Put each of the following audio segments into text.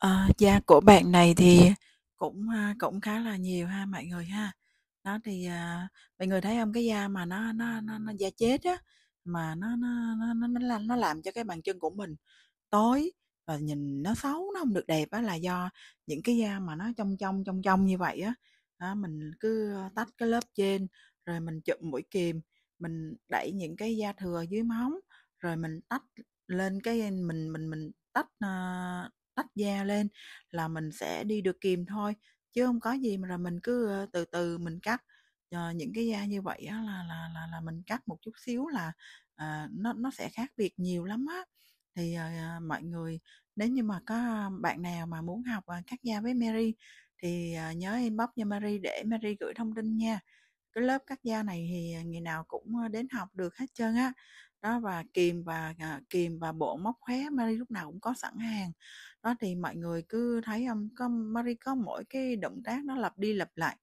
Ờ, da của bạn này thì cũng, cũng khá là nhiều ha mọi người ha. Đó, thì, à, mọi người thấy hông? Cái da mà nó nó nó nó da chết á, mà nó nó nó nó nó làm nó làm cho cái bàn chân của mình tối và nhìn nó xấu, nó không được đẹp á là do những cái da mà nó trong trong, trong trong như vậy á. Đó, mình cứ, tách cái lớp trên, rồi mình chụm mũi kìm, mình đẩy những cái da thừa dưới móng, rồi mình tách lên cái mình mình mình tách, à, tách da lên là mình sẽ đi được kìm thôi chứ không có gì mà là mình cứ ờ, từ từ mình cắt à, những cái da như vậy á, là là là là mình cắt một chút xíu là à, nó nó sẽ khác biệt nhiều lắm á thì à, mọi người nếu như mà có bạn nào mà muốn học à, cắt da với Mary thì à, nhớ inbox cho Mary để Mary gửi thông tin nha cái lớp cắt da này thì ngày nào cũng đến học được hết trơn á đó và kìm và à, kìm và bộ móc khóe Mary lúc nào cũng có sẵn hàng đó thì mọi người cứ thấy um, có Mary có mỗi cái động tác nó lặp đi lặp lại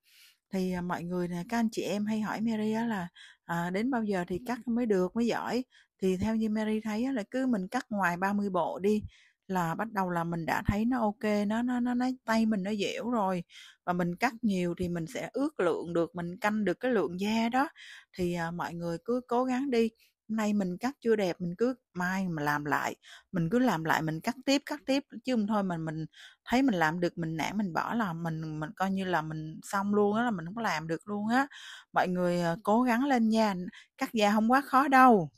thì à, mọi người nè các anh chị em hay hỏi Mary là à, đến bao giờ thì cắt mới được mới giỏi thì theo như Mary thấy là cứ mình cắt ngoài 30 bộ đi là bắt đầu là mình đã thấy nó ok nó nó nó, nó tay mình nó dẻo rồi và mình cắt nhiều thì mình sẽ ước lượng được mình canh được cái lượng da đó thì à, mọi người cứ cố gắng đi nay mình cắt chưa đẹp mình cứ mai mà làm lại mình cứ làm lại mình cắt tiếp cắt tiếp chứ không thôi mình mình thấy mình làm được mình nản mình bỏ là mình mình coi như là mình xong luôn á là mình không có làm được luôn á mọi người ờ, cố gắng lên nha cắt da không quá khó đâu